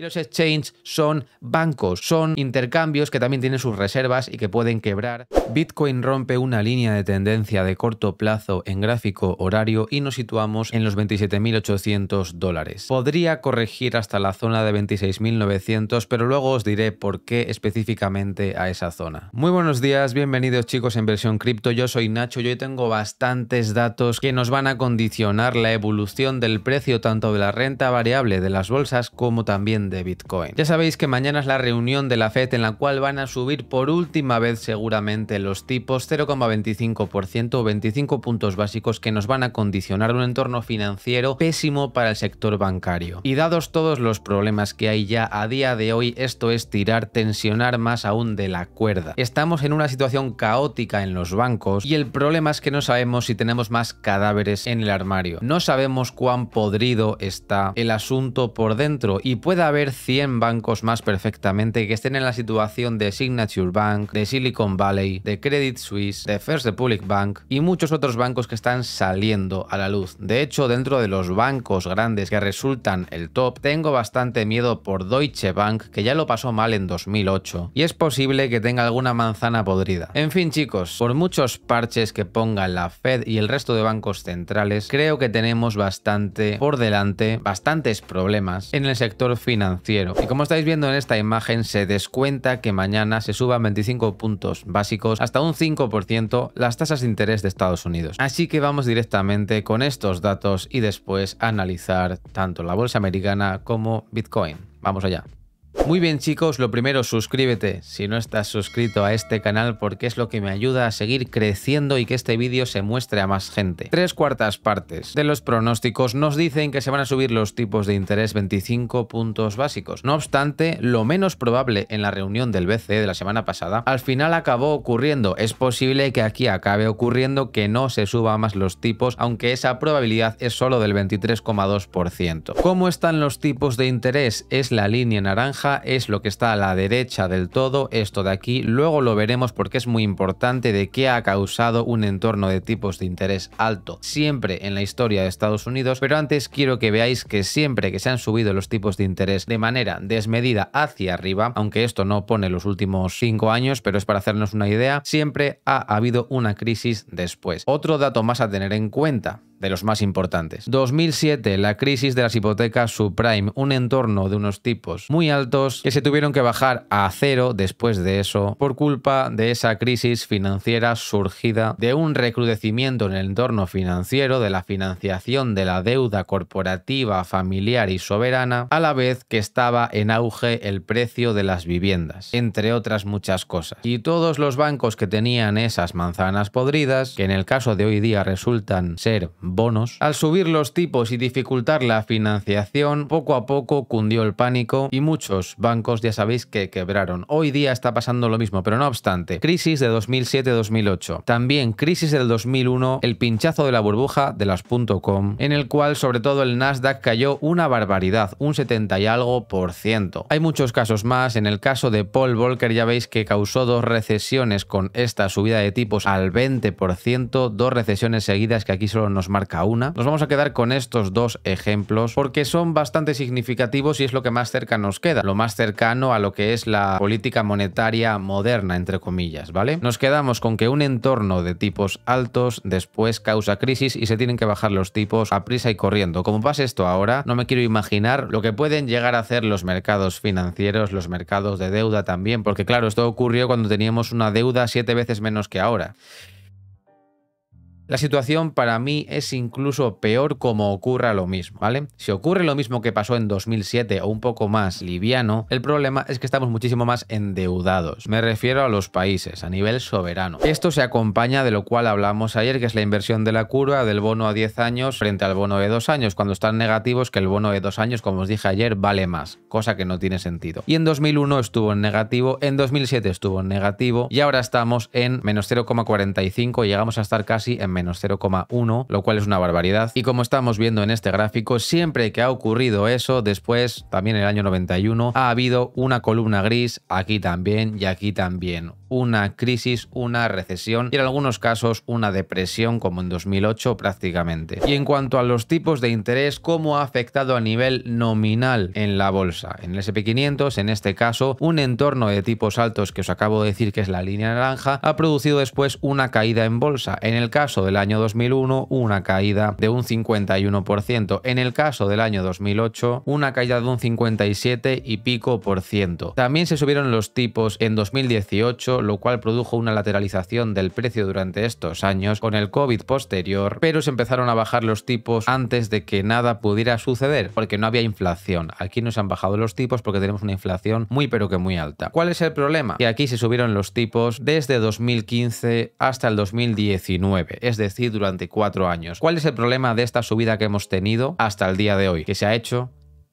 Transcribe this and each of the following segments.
Y los exchanges son bancos, son intercambios que también tienen sus reservas y que pueden quebrar. Bitcoin rompe una línea de tendencia de corto plazo en gráfico horario y nos situamos en los 27.800 dólares. Podría corregir hasta la zona de 26.900, pero luego os diré por qué específicamente a esa zona. Muy buenos días, bienvenidos chicos en versión cripto. Yo soy Nacho y hoy tengo bastantes datos que nos van a condicionar la evolución del precio tanto de la renta variable de las bolsas como también Bitcoin. Ya sabéis que mañana es la reunión de la Fed en la cual van a subir por última vez seguramente los tipos 0,25% o 25 puntos básicos que nos van a condicionar un entorno financiero pésimo para el sector bancario. Y dados todos los problemas que hay ya a día de hoy, esto es tirar, tensionar más aún de la cuerda. Estamos en una situación caótica en los bancos y el problema es que no sabemos si tenemos más cadáveres en el armario. No sabemos cuán podrido está el asunto por dentro y puede haber 100 bancos más perfectamente que estén en la situación de Signature Bank, de Silicon Valley, de Credit Suisse, de First Republic Bank y muchos otros bancos que están saliendo a la luz. De hecho, dentro de los bancos grandes que resultan el top, tengo bastante miedo por Deutsche Bank, que ya lo pasó mal en 2008, y es posible que tenga alguna manzana podrida. En fin, chicos, por muchos parches que pongan la Fed y el resto de bancos centrales, creo que tenemos bastante por delante, bastantes problemas en el sector financiero y como estáis viendo en esta imagen, se descuenta que mañana se suban 25 puntos básicos hasta un 5% las tasas de interés de Estados Unidos. Así que vamos directamente con estos datos y después analizar tanto la bolsa americana como Bitcoin. Vamos allá. Muy bien chicos, lo primero suscríbete si no estás suscrito a este canal porque es lo que me ayuda a seguir creciendo y que este vídeo se muestre a más gente. Tres cuartas partes de los pronósticos nos dicen que se van a subir los tipos de interés 25 puntos básicos. No obstante, lo menos probable en la reunión del BCE de la semana pasada, al final acabó ocurriendo. Es posible que aquí acabe ocurriendo que no se suba más los tipos, aunque esa probabilidad es solo del 23,2%. ¿Cómo están los tipos de interés? Es la línea naranja es lo que está a la derecha del todo, esto de aquí. Luego lo veremos porque es muy importante de qué ha causado un entorno de tipos de interés alto siempre en la historia de Estados Unidos. Pero antes quiero que veáis que siempre que se han subido los tipos de interés de manera desmedida hacia arriba, aunque esto no pone los últimos cinco años, pero es para hacernos una idea, siempre ha habido una crisis después. Otro dato más a tener en cuenta de los más importantes. 2007, la crisis de las hipotecas subprime, un entorno de unos tipos muy altos que se tuvieron que bajar a cero después de eso por culpa de esa crisis financiera surgida de un recrudecimiento en el entorno financiero de la financiación de la deuda corporativa, familiar y soberana, a la vez que estaba en auge el precio de las viviendas, entre otras muchas cosas. Y todos los bancos que tenían esas manzanas podridas, que en el caso de hoy día resultan ser bonos, al subir los tipos y dificultar la financiación, poco a poco cundió el pánico y muchos bancos ya sabéis que quebraron. Hoy día está pasando lo mismo, pero no obstante, crisis de 2007-2008, también crisis del 2001, el pinchazo de la burbuja de las .com, en el cual sobre todo el Nasdaq cayó una barbaridad, un 70 y algo por ciento. Hay muchos casos más, en el caso de Paul Volcker ya veis que causó dos recesiones con esta subida de tipos al 20%, dos recesiones seguidas que aquí solo nos marcan nos vamos a quedar con estos dos ejemplos porque son bastante significativos y es lo que más cerca nos queda, lo más cercano a lo que es la política monetaria moderna, entre comillas, ¿vale? Nos quedamos con que un entorno de tipos altos después causa crisis y se tienen que bajar los tipos a prisa y corriendo. Como pasa esto ahora, no me quiero imaginar lo que pueden llegar a hacer los mercados financieros, los mercados de deuda también, porque claro, esto ocurrió cuando teníamos una deuda siete veces menos que ahora. La situación para mí es incluso peor como ocurra lo mismo, ¿vale? Si ocurre lo mismo que pasó en 2007 o un poco más liviano, el problema es que estamos muchísimo más endeudados. Me refiero a los países, a nivel soberano. Esto se acompaña de lo cual hablamos ayer, que es la inversión de la curva del bono a 10 años frente al bono de 2 años, cuando están negativos que el bono de 2 años, como os dije ayer, vale más, cosa que no tiene sentido. Y en 2001 estuvo en negativo, en 2007 estuvo en negativo y ahora estamos en menos 0,45 y llegamos a estar casi en menos 0,1, lo cual es una barbaridad. Y como estamos viendo en este gráfico, siempre que ha ocurrido eso, después, también en el año 91, ha habido una columna gris aquí también y aquí también. Una crisis, una recesión y en algunos casos una depresión como en 2008 prácticamente. Y en cuanto a los tipos de interés, ¿cómo ha afectado a nivel nominal en la bolsa? En el SP500, en este caso, un entorno de tipos altos que os acabo de decir que es la línea naranja, ha producido después una caída en bolsa. En el caso de año 2001, una caída de un 51%. En el caso del año 2008, una caída de un 57 y pico por ciento. También se subieron los tipos en 2018, lo cual produjo una lateralización del precio durante estos años con el COVID posterior, pero se empezaron a bajar los tipos antes de que nada pudiera suceder, porque no había inflación. Aquí nos han bajado los tipos porque tenemos una inflación muy pero que muy alta. ¿Cuál es el problema? Que aquí se subieron los tipos desde 2015 hasta el 2019 es decir, durante cuatro años. ¿Cuál es el problema de esta subida que hemos tenido hasta el día de hoy? Que se ha hecho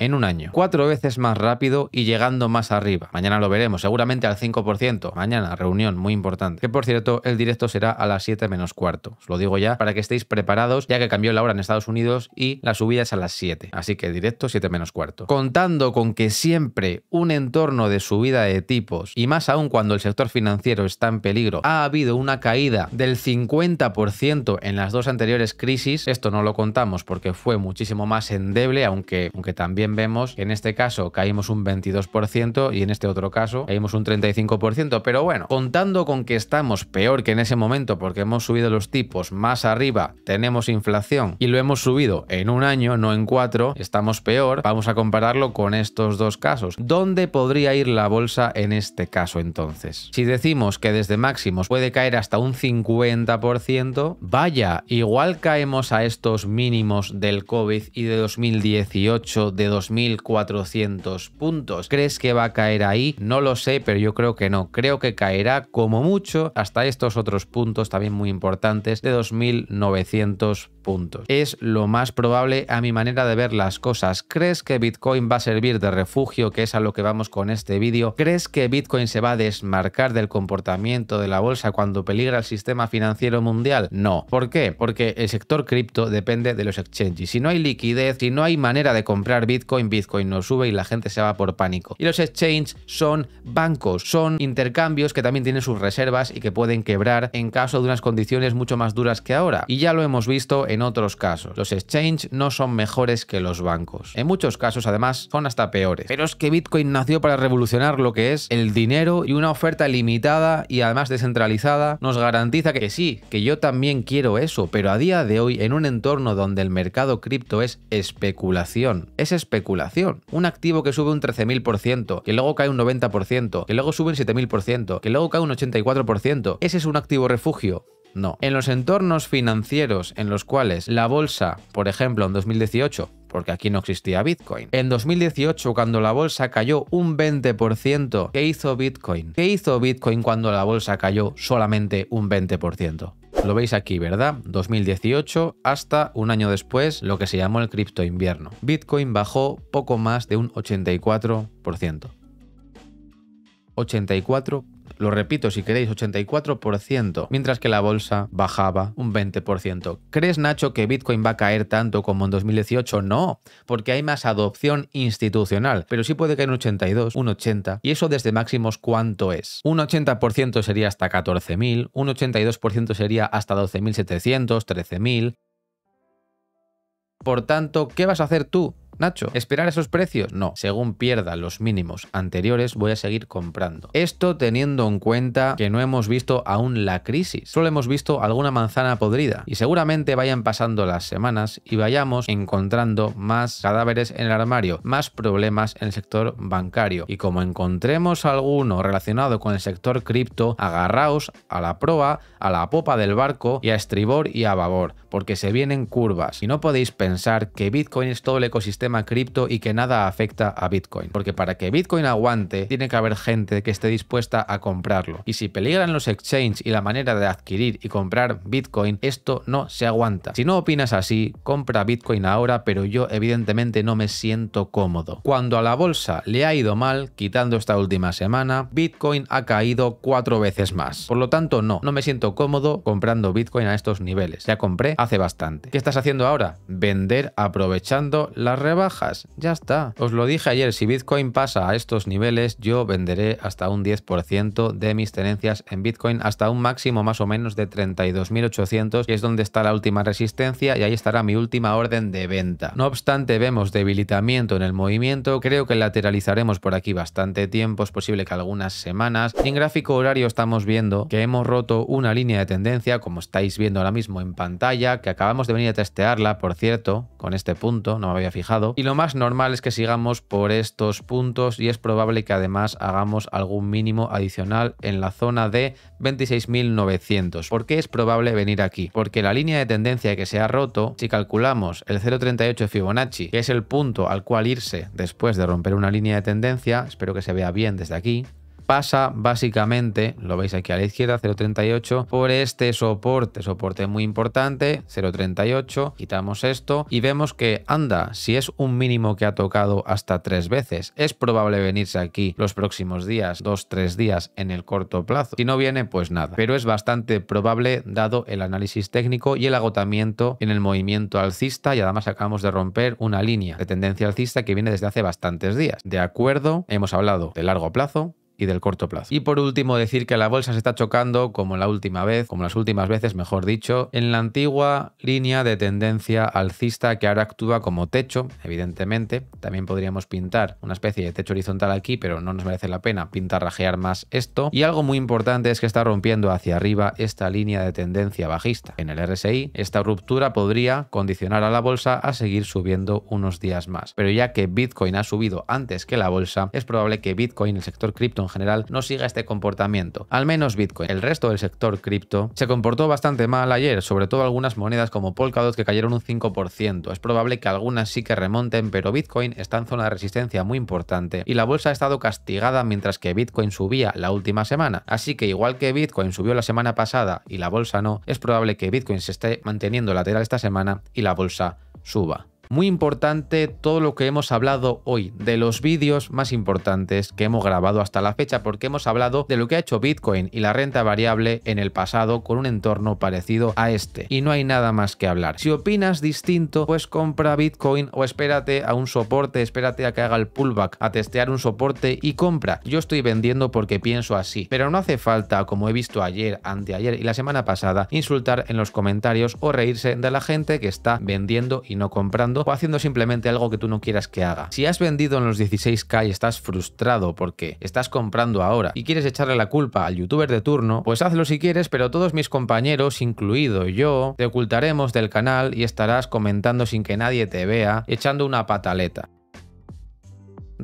en un año, cuatro veces más rápido y llegando más arriba. Mañana lo veremos, seguramente al 5%. Mañana, reunión muy importante. Que por cierto, el directo será a las 7 menos cuarto. Os lo digo ya para que estéis preparados, ya que cambió la hora en Estados Unidos y la subida es a las 7. Así que directo 7 menos cuarto. Contando con que siempre un entorno de subida de tipos, y más aún cuando el sector financiero está en peligro, ha habido una caída del 50% en las dos anteriores crisis, esto no lo contamos porque fue muchísimo más endeble, aunque, aunque también vemos en este caso caímos un 22% y en este otro caso caímos un 35%. Pero bueno, contando con que estamos peor que en ese momento porque hemos subido los tipos más arriba, tenemos inflación y lo hemos subido en un año, no en cuatro, estamos peor. Vamos a compararlo con estos dos casos. ¿Dónde podría ir la bolsa en este caso entonces? Si decimos que desde máximos puede caer hasta un 50%, vaya, igual caemos a estos mínimos del COVID y de 2018, de 2.400 puntos. ¿Crees que va a caer ahí? No lo sé, pero yo creo que no. Creo que caerá como mucho hasta estos otros puntos también muy importantes de 2.900 puntos puntos. Es lo más probable a mi manera de ver las cosas. ¿Crees que Bitcoin va a servir de refugio, que es a lo que vamos con este vídeo? ¿Crees que Bitcoin se va a desmarcar del comportamiento de la bolsa cuando peligra el sistema financiero mundial? No. ¿Por qué? Porque el sector cripto depende de los exchanges. Si no hay liquidez, si no hay manera de comprar Bitcoin, Bitcoin no sube y la gente se va por pánico. Y los exchanges son bancos, son intercambios que también tienen sus reservas y que pueden quebrar en caso de unas condiciones mucho más duras que ahora. Y ya lo hemos visto en otros casos. Los exchanges no son mejores que los bancos. En muchos casos, además, son hasta peores. Pero es que Bitcoin nació para revolucionar lo que es el dinero y una oferta limitada y además descentralizada nos garantiza que sí, que yo también quiero eso, pero a día de hoy, en un entorno donde el mercado cripto es especulación, es especulación. Un activo que sube un 13.000%, que luego cae un 90%, que luego sube un 7.000%, que luego cae un 84%, ese es un activo refugio no. En los entornos financieros en los cuales la bolsa, por ejemplo, en 2018, porque aquí no existía Bitcoin. En 2018, cuando la bolsa cayó un 20%, ¿qué hizo Bitcoin? ¿Qué hizo Bitcoin cuando la bolsa cayó solamente un 20%? Lo veis aquí, ¿verdad? 2018 hasta un año después, lo que se llamó el cripto invierno. Bitcoin bajó poco más de un 84%. 84 lo repito, si queréis, 84%, mientras que la bolsa bajaba un 20%. ¿Crees, Nacho, que Bitcoin va a caer tanto como en 2018? No, porque hay más adopción institucional, pero sí puede caer un 82, un 80, y eso desde máximos cuánto es. Un 80% sería hasta 14.000, un 82% sería hasta 12.700, 13.000. Por tanto, ¿qué vas a hacer tú? Nacho, ¿esperar esos precios? No. Según pierda los mínimos anteriores, voy a seguir comprando. Esto teniendo en cuenta que no hemos visto aún la crisis. Solo hemos visto alguna manzana podrida. Y seguramente vayan pasando las semanas y vayamos encontrando más cadáveres en el armario, más problemas en el sector bancario. Y como encontremos alguno relacionado con el sector cripto, agarraos a la proa, a la popa del barco y a estribor y a babor, porque se vienen curvas. Y no podéis pensar que Bitcoin es todo el ecosistema cripto y que nada afecta a Bitcoin. Porque para que Bitcoin aguante, tiene que haber gente que esté dispuesta a comprarlo. Y si peligran los exchanges y la manera de adquirir y comprar Bitcoin, esto no se aguanta. Si no opinas así, compra Bitcoin ahora, pero yo evidentemente no me siento cómodo. Cuando a la bolsa le ha ido mal, quitando esta última semana, Bitcoin ha caído cuatro veces más. Por lo tanto, no, no me siento cómodo comprando Bitcoin a estos niveles. Ya compré hace bastante. ¿Qué estás haciendo ahora? Vender aprovechando la rebaja bajas Ya está. Os lo dije ayer, si Bitcoin pasa a estos niveles, yo venderé hasta un 10% de mis tenencias en Bitcoin hasta un máximo más o menos de 32.800, que es donde está la última resistencia y ahí estará mi última orden de venta. No obstante, vemos debilitamiento en el movimiento, creo que lateralizaremos por aquí bastante tiempo, es posible que algunas semanas. En gráfico horario estamos viendo que hemos roto una línea de tendencia, como estáis viendo ahora mismo en pantalla, que acabamos de venir a testearla, por cierto, con este punto, no me había fijado, y lo más normal es que sigamos por estos puntos y es probable que además hagamos algún mínimo adicional en la zona de 26.900. ¿Por qué es probable venir aquí? Porque la línea de tendencia que se ha roto, si calculamos el 0.38 de Fibonacci, que es el punto al cual irse después de romper una línea de tendencia, espero que se vea bien desde aquí, pasa básicamente, lo veis aquí a la izquierda, 0.38, por este soporte, soporte muy importante, 0.38, quitamos esto y vemos que anda, si es un mínimo que ha tocado hasta tres veces, es probable venirse aquí los próximos días, dos, tres días en el corto plazo. Si no viene, pues nada, pero es bastante probable dado el análisis técnico y el agotamiento en el movimiento alcista y además acabamos de romper una línea de tendencia alcista que viene desde hace bastantes días. De acuerdo, hemos hablado de largo plazo, y del corto plazo. Y por último, decir que la bolsa se está chocando, como la última vez, como las últimas veces, mejor dicho, en la antigua línea de tendencia alcista que ahora actúa como techo, evidentemente. También podríamos pintar una especie de techo horizontal aquí, pero no nos merece la pena pintarrajear más esto. Y algo muy importante es que está rompiendo hacia arriba esta línea de tendencia bajista. En el RSI, esta ruptura podría condicionar a la bolsa a seguir subiendo unos días más. Pero ya que Bitcoin ha subido antes que la bolsa, es probable que Bitcoin, el sector cripto general no siga este comportamiento, al menos Bitcoin. El resto del sector cripto se comportó bastante mal ayer, sobre todo algunas monedas como Polkadot que cayeron un 5%. Es probable que algunas sí que remonten, pero Bitcoin está en zona de resistencia muy importante y la bolsa ha estado castigada mientras que Bitcoin subía la última semana. Así que igual que Bitcoin subió la semana pasada y la bolsa no, es probable que Bitcoin se esté manteniendo lateral esta semana y la bolsa suba. Muy importante todo lo que hemos hablado hoy, de los vídeos más importantes que hemos grabado hasta la fecha, porque hemos hablado de lo que ha hecho Bitcoin y la renta variable en el pasado con un entorno parecido a este. Y no hay nada más que hablar. Si opinas distinto, pues compra Bitcoin o espérate a un soporte, espérate a que haga el pullback, a testear un soporte y compra. Yo estoy vendiendo porque pienso así, pero no hace falta, como he visto ayer, anteayer y la semana pasada, insultar en los comentarios o reírse de la gente que está vendiendo y no comprando o haciendo simplemente algo que tú no quieras que haga. Si has vendido en los 16K y estás frustrado porque estás comprando ahora y quieres echarle la culpa al youtuber de turno, pues hazlo si quieres, pero todos mis compañeros, incluido yo, te ocultaremos del canal y estarás comentando sin que nadie te vea, echando una pataleta.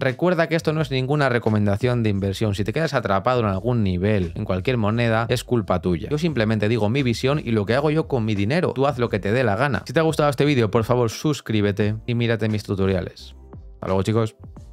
Recuerda que esto no es ninguna recomendación de inversión. Si te quedas atrapado en algún nivel, en cualquier moneda, es culpa tuya. Yo simplemente digo mi visión y lo que hago yo con mi dinero. Tú haz lo que te dé la gana. Si te ha gustado este vídeo, por favor suscríbete y mírate mis tutoriales. Hasta luego chicos.